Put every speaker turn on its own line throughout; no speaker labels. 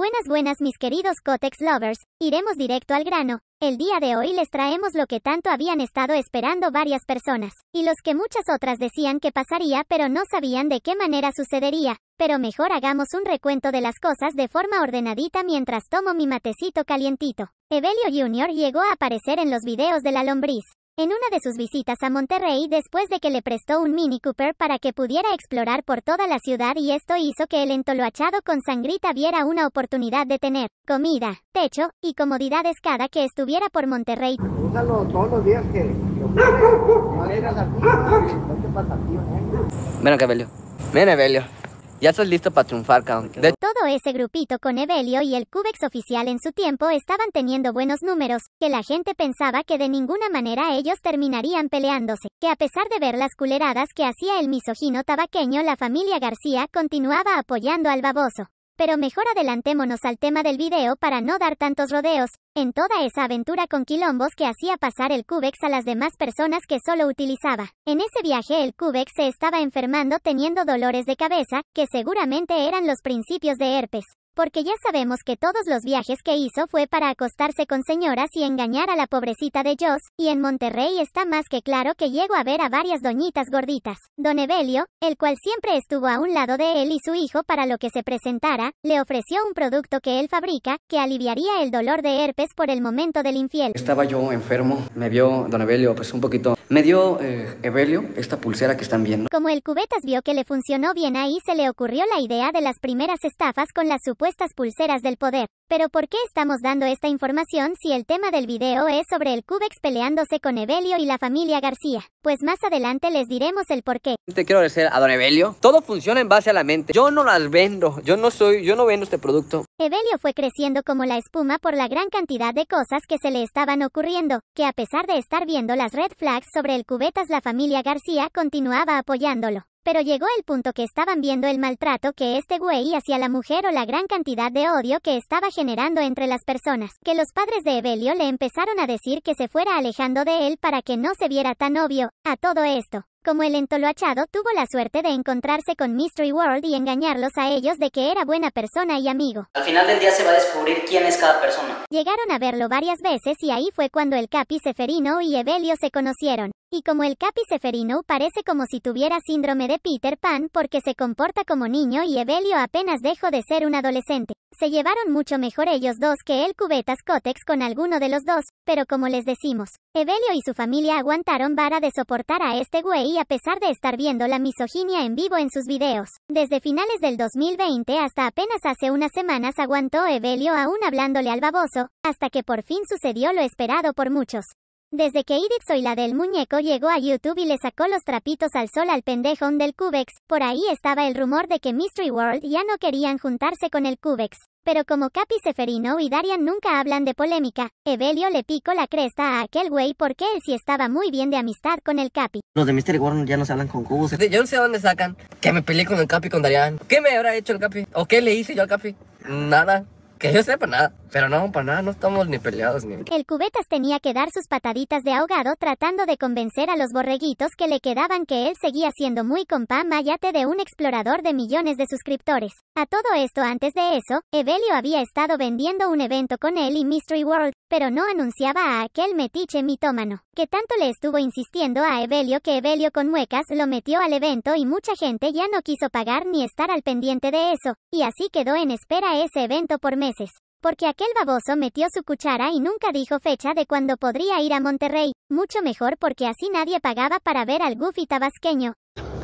Buenas buenas mis queridos Cotex Lovers, iremos directo al grano. El día de hoy les traemos lo que tanto habían estado esperando varias personas, y los que muchas otras decían que pasaría pero no sabían de qué manera sucedería, pero mejor hagamos un recuento de las cosas de forma ordenadita mientras tomo mi matecito calientito. Evelio Jr. llegó a aparecer en los videos de la lombriz, en una de sus visitas a Monterrey después de que le prestó un Mini Cooper para que pudiera explorar por toda la ciudad y esto hizo que el entoloachado con sangrita viera una oportunidad de tener comida, techo y comodidades cada que estuviera por Monterrey. Belio. Ya listo para triunfar, Todo ese grupito con Evelio y el Cubex oficial en su tiempo estaban teniendo buenos números, que la gente pensaba que de ninguna manera ellos terminarían peleándose, que a pesar de ver las culeradas que hacía el misogino tabaqueño, la familia García continuaba apoyando al baboso. Pero mejor adelantémonos al tema del video para no dar tantos rodeos, en toda esa aventura con quilombos que hacía pasar el Cubex a las demás personas que solo utilizaba. En ese viaje el Cubex se estaba enfermando teniendo dolores de cabeza, que seguramente eran los principios de herpes porque ya sabemos que todos los viajes que hizo fue para acostarse con señoras y engañar a la pobrecita de Joss, y en Monterrey está más que claro que llegó a ver a varias doñitas gorditas. Don Evelio, el cual siempre estuvo a un lado de él y su hijo para lo que se presentara, le ofreció un producto que él fabrica, que aliviaría el dolor de herpes por el momento del infiel. Estaba yo enfermo, me vio don Evelio pues un poquito... Me dio eh, Evelio esta pulsera que están viendo. Como el cubetas vio que le funcionó bien ahí se le ocurrió la idea de las primeras estafas con la supuesta estas pulseras del poder. Pero ¿por qué estamos dando esta información si el tema del video es sobre el Cubex peleándose con Evelio y la familia García? Pues más adelante les diremos el por qué. Te quiero agradecer a Don Evelio. Todo funciona en base a la mente. Yo no las vendo. Yo no soy, yo no vendo este producto. Evelio fue creciendo como la espuma por la gran cantidad de cosas que se le estaban ocurriendo, que a pesar de estar viendo las red flags sobre el cubetas la familia García continuaba apoyándolo. Pero llegó el punto que estaban viendo el maltrato que este güey hacia la mujer o la gran cantidad de odio que estaba generando entre las personas, que los padres de Evelio le empezaron a decir que se fuera alejando de él para que no se viera tan obvio, a todo esto. Como el entoloachado tuvo la suerte de encontrarse con Mystery World y engañarlos a ellos de que era buena persona y amigo. Al final del día se va a descubrir quién es cada persona. Llegaron a verlo varias veces y ahí fue cuando el Capi Seferino y Evelio se conocieron. Y como el Capi Seferino parece como si tuviera síndrome de Peter Pan porque se comporta como niño y Evelio apenas dejó de ser un adolescente. Se llevaron mucho mejor ellos dos que el cubetas Cotex con alguno de los dos, pero como les decimos, Evelio y su familia aguantaron vara de soportar a este güey a pesar de estar viendo la misoginia en vivo en sus videos. Desde finales del 2020 hasta apenas hace unas semanas aguantó Evelio aún hablándole al baboso, hasta que por fin sucedió lo esperado por muchos. Desde que Idix la del muñeco llegó a YouTube y le sacó los trapitos al sol al pendejón del Cubex, por ahí estaba el rumor de que Mystery World ya no querían juntarse con el Cubex. Pero como Capi Seferino y Darian nunca hablan de polémica, Evelio le picó la cresta a aquel güey porque él sí estaba muy bien de amistad con el Capi. Los de Mystery World ya no se hablan con Cubos Yo no sé dónde sacan que me peleé con el Capi con Darian. ¿Qué me habrá hecho el Capi? ¿O qué le hice yo al Capi? Nada. Que yo sepa nada. Pero no, para nada, no estamos ni peleados ni... El cubetas tenía que dar sus pataditas de ahogado tratando de convencer a los borreguitos que le quedaban que él seguía siendo muy compa mayate de un explorador de millones de suscriptores. A todo esto antes de eso, Evelio había estado vendiendo un evento con él y Mystery World, pero no anunciaba a aquel metiche mitómano, que tanto le estuvo insistiendo a Evelio que Evelio con muecas lo metió al evento y mucha gente ya no quiso pagar ni estar al pendiente de eso, y así quedó en espera ese evento por meses. Porque aquel baboso metió su cuchara y nunca dijo fecha de cuando podría ir a Monterrey, mucho mejor porque así nadie pagaba para ver al Goofy tabasqueño.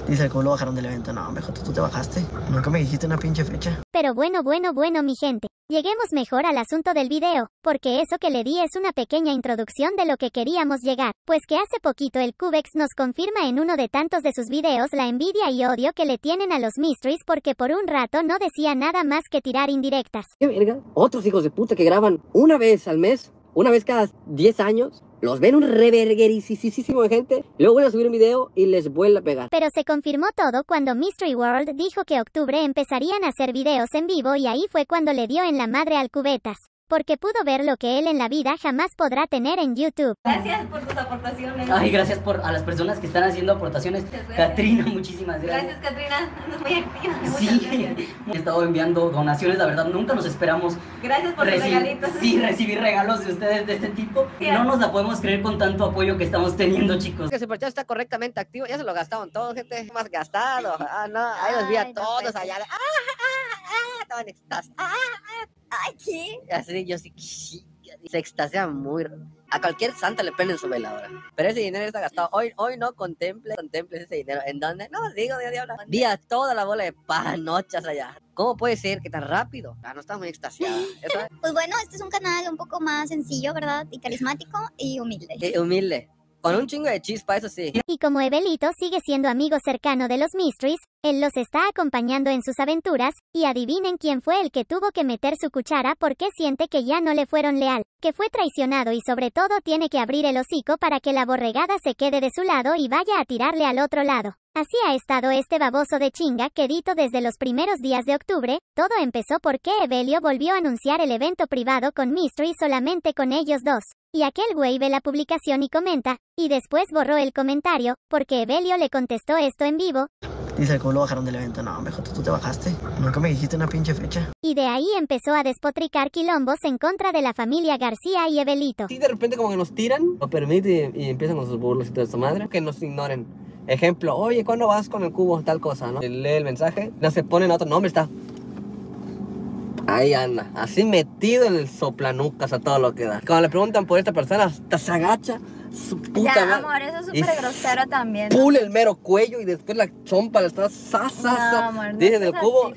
Dice, ¿cómo lo bajaron del evento? No, mejor tú te bajaste. Nunca me dijiste una pinche fecha. Pero bueno, bueno, bueno, mi gente. Lleguemos mejor al asunto del video, porque eso que le di es una pequeña introducción de lo que queríamos llegar, pues que hace poquito el Cubex nos confirma en uno de tantos de sus videos la envidia y odio que le tienen a los Mysteries porque por un rato no decía nada más que tirar indirectas. ¿Qué verga? Otros hijos de puta que graban una vez al mes, una vez cada 10 años, los ven un reverguericísimo de gente, luego voy a subir un video y les vuelve a pegar. Pero se confirmó todo cuando Mystery World dijo que octubre empezarían a hacer videos en vivo y ahí fue cuando le dio en la madre al cubetas porque pudo ver lo que él en la vida jamás podrá tener en YouTube. Gracias por tus aportaciones. Ay, gracias por a las personas que están haciendo aportaciones. Katrina, muchísimas gracias. Gracias, Catrina. Muy activa. Sí, he estado enviando donaciones, la verdad, nunca nos esperamos. Gracias por los regalitos. Sí, recibir regalos de ustedes de este tipo. no ¿eh? nos la podemos creer con tanto apoyo que estamos teniendo, chicos. Que Superchat está correctamente activo, ya se lo gastaron todos, gente. Más gastado. Ah, no, ahí los vi a todos allá. Ah, ah, ah, ah, estaban ah, Ah, ah, ¡Ay, qué! Así yo sí, se extasia muy. A cualquier santa le prenden su veladora. Pero ese dinero está gastado. Hoy, hoy no contemple, contemple ese dinero. ¿En dónde? No, digo, Dios diablo. Vi Vía toda la bola de panochas allá. ¿Cómo puede ser que tan rápido? Ah, no está muy extasiada. pues bueno, este es un canal un poco más sencillo, ¿verdad? Y carismático y humilde. humilde. Con un chingo de chispa, eso sí. Y como Evelito sigue siendo amigo cercano de los Mysteries, él los está acompañando en sus aventuras, y adivinen quién fue el que tuvo que meter su cuchara porque siente que ya no le fueron leal, que fue traicionado y sobre todo tiene que abrir el hocico para que la borregada se quede de su lado y vaya a tirarle al otro lado. Así ha estado este baboso de chinga quedito desde los primeros días de octubre, todo empezó porque Evelio volvió a anunciar el evento privado con Mystery solamente con ellos dos. Y aquel güey ve la publicación y comenta, y después borró el comentario, porque Evelio le contestó esto en vivo. Dice, cubo, lo bajaron del evento? No, mejor tú te bajaste. Nunca me dijiste una pinche fecha. Y de ahí empezó a despotricar quilombos en contra de la familia García y Evelito. Y de repente como que nos tiran, lo permite y, empiezan con sus burlas y toda esa madre. Que nos ignoren. Ejemplo, oye, ¿cuándo vas con el cubo? Tal cosa, ¿no? Lee el mensaje, no se ponen otro nombre, está... Ahí anda, así metido en el soplanucas a todo lo que da. Cuando le preguntan por esta persona, hasta se agacha ya, amor, eso es súper grosero también. Pule el mero cuello y después la chompa la está no, amor, cubo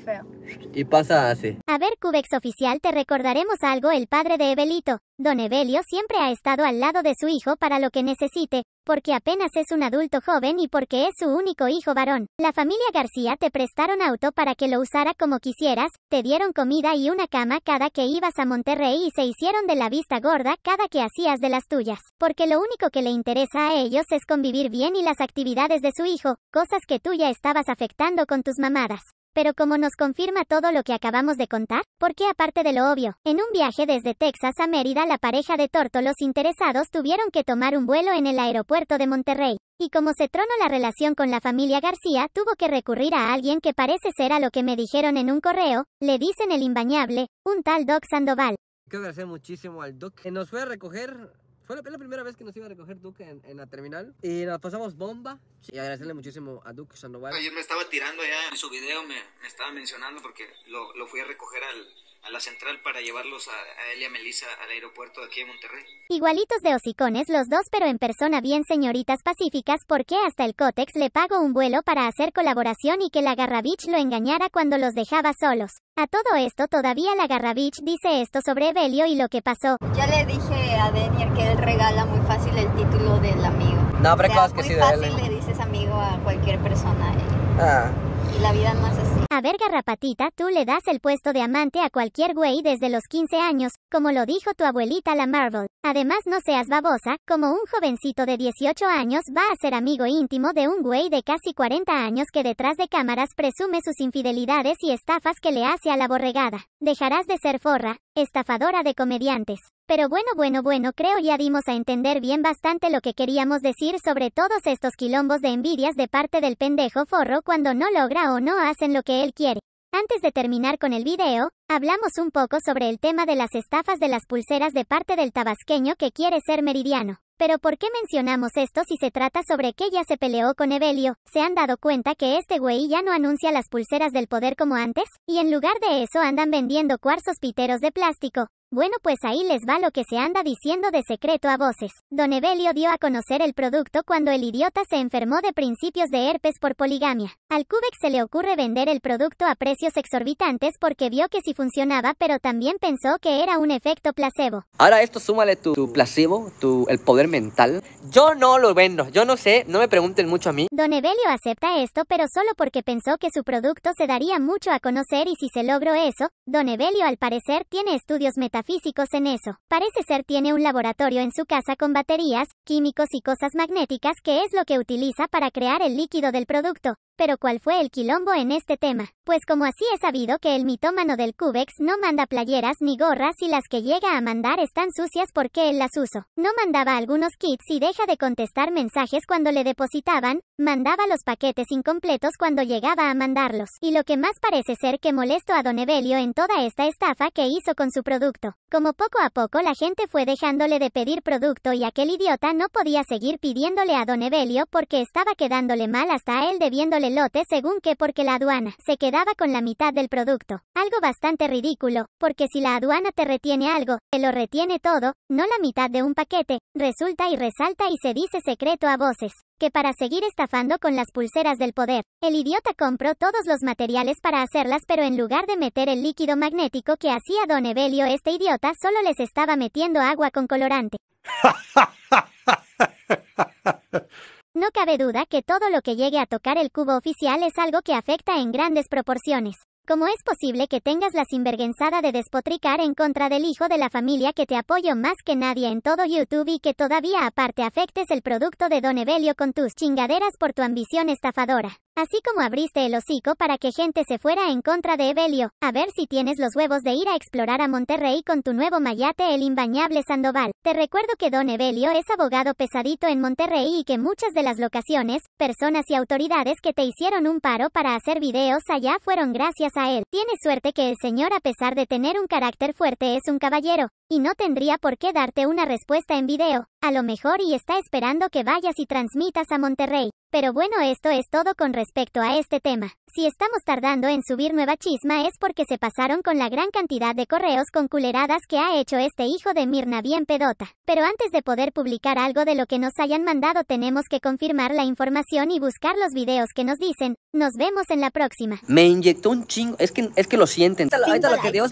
y pasa hace? A ver, Cubex oficial, te recordaremos algo. El padre de Evelito, don Evelio, siempre ha estado al lado de su hijo para lo que necesite, porque apenas es un adulto joven y porque es su único hijo varón. La familia García te prestaron auto para que lo usara como quisieras, te dieron comida y una cama cada que ibas a Monterrey y se hicieron de la vista gorda cada que hacías de las tuyas, porque lo único que le interesa a ellos es convivir bien y las actividades de su hijo, cosas que tú ya estabas afectando con tus mamadas. Pero como nos confirma todo lo que acabamos de contar, porque aparte de lo obvio, en un viaje desde Texas a Mérida la pareja de Torto los interesados tuvieron que tomar un vuelo en el aeropuerto de Monterrey. Y como se tronó la relación con la familia García, tuvo que recurrir a alguien que parece ser a lo que me dijeron en un correo, le dicen el imbañable, un tal Doc Sandoval. Quiero agradecer muchísimo al Doc. que Nos fue a recoger fue la, primera vez que nos iba a recoger Duke en, la terminal. Y nos pasamos bomba. Y agradecerle muchísimo a Duke Sandoval. Ayer me estaba tirando ya en su video, me, me estaba mencionando porque lo, lo fui a recoger al, a la central para llevarlos a, a Melissa al aeropuerto de aquí de Monterrey. Igualitos de hocicones los dos, pero en persona bien señoritas pacíficas, porque hasta el Cotex le pagó un vuelo para hacer colaboración y que la Garravich lo engañara cuando los dejaba solos. A todo esto todavía la Garravich dice esto sobre Belio y lo que pasó. Ya le dije a Denier que él regala muy fácil el título del amigo. No, pero o que muy sí fácil de él. le dices amigo a cualquier persona. Eh. Ah. Y la vida no es así. A ver, garrapatita, tú le das el puesto de amante a cualquier güey desde los 15 años, como lo dijo tu abuelita la Marvel. Además, no seas babosa, como un jovencito de 18 años va a ser amigo íntimo de un güey de casi 40 años que detrás de cámaras presume sus infidelidades y estafas que le hace a la borregada. Dejarás de ser forra, estafadora de comediantes. Pero bueno, bueno, bueno, creo ya dimos a entender bien bastante lo que queríamos decir sobre todos estos quilombos de envidias de parte del pendejo forro cuando no logra o no hacen lo que él quiere. Antes de terminar con el video, Hablamos un poco sobre el tema de las estafas de las pulseras de parte del tabasqueño que quiere ser meridiano. Pero ¿por qué mencionamos esto si se trata sobre que ya se peleó con Evelio? ¿Se han dado cuenta que este güey ya no anuncia las pulseras del poder como antes? Y en lugar de eso andan vendiendo cuarzos piteros de plástico. Bueno pues ahí les va lo que se anda diciendo de secreto a voces. Don Evelio dio a conocer el producto cuando el idiota se enfermó de principios de herpes por poligamia. Al Cubex se le ocurre vender el producto a precios exorbitantes porque vio que si funcionaba, pero también pensó que era un efecto placebo. Ahora esto súmale tu, tu placebo, tu, el poder mental. Yo no lo vendo, yo no sé, no me pregunten mucho a mí. Don Evelio acepta esto, pero solo porque pensó que su producto se daría mucho a conocer y si se logró eso, Don Evelio al parecer tiene estudios metafísicos en eso. Parece ser tiene un laboratorio en su casa con baterías, químicos y cosas magnéticas que es lo que utiliza para crear el líquido del producto pero cuál fue el quilombo en este tema. Pues como así es sabido que el mitómano del Cubex no manda playeras ni gorras y las que llega a mandar están sucias porque él las usó. No mandaba algunos kits y deja de contestar mensajes cuando le depositaban, mandaba los paquetes incompletos cuando llegaba a mandarlos. Y lo que más parece ser que molesto a Don Evelio en toda esta estafa que hizo con su producto. Como poco a poco la gente fue dejándole de pedir producto y aquel idiota no podía seguir pidiéndole a Don Evelio porque estaba quedándole mal hasta él debiéndole lote según que porque la aduana se quedaba con la mitad del producto. Algo bastante ridículo, porque si la aduana te retiene algo, te lo retiene todo, no la mitad de un paquete, resulta y resalta y se dice secreto a voces que para seguir estafando con las pulseras del poder, el idiota compró todos los materiales para hacerlas pero en lugar de meter el líquido magnético que hacía Don Evelio este idiota solo les estaba metiendo agua con colorante. No cabe duda que todo lo que llegue a tocar el cubo oficial es algo que afecta en grandes proporciones. ¿Cómo es posible que tengas la sinvergüenzada de despotricar en contra del hijo de la familia que te apoyo más que nadie en todo YouTube y que todavía aparte afectes el producto de Don Evelio con tus chingaderas por tu ambición estafadora? Así como abriste el hocico para que gente se fuera en contra de Evelio, a ver si tienes los huevos de ir a explorar a Monterrey con tu nuevo mayate el imbañable Sandoval. Te recuerdo que Don Evelio es abogado pesadito en Monterrey y que muchas de las locaciones, personas y autoridades que te hicieron un paro para hacer videos allá fueron gracias a él. Tiene suerte que el señor a pesar de tener un carácter fuerte es un caballero. Y no tendría por qué darte una respuesta en video, a lo mejor y está esperando que vayas y transmitas a Monterrey. Pero bueno, esto es todo con respecto a este tema. Si estamos tardando en subir nueva chisma es porque se pasaron con la gran cantidad de correos con culeradas que ha hecho este hijo de Mirna bien pedota. Pero antes de poder publicar algo de lo que nos hayan mandado tenemos que confirmar la información y buscar los videos que nos dicen. Nos vemos en la próxima. Me inyectó un chingo, es que, es que lo sienten. lo que Dios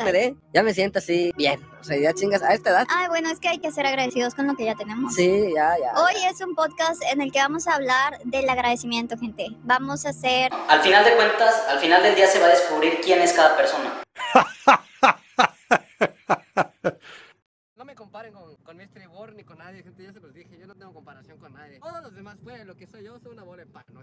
ya me siento así bien. O sea, ya a esta edad. Ay, bueno, es que hay que ser agradecidos con lo que ya tenemos. Sí, ya, ya. Hoy es un podcast en el que vamos a hablar del agradecimiento, gente. Vamos a hacer... Al final de cuentas, al final del día se va a descubrir quién es cada persona. no me comparen con, con Mystery ni con nadie, gente. Ya se los dije, yo no tengo comparación con nadie. Todos los demás, pues, lo que soy yo, soy una bola de pan, ¿no?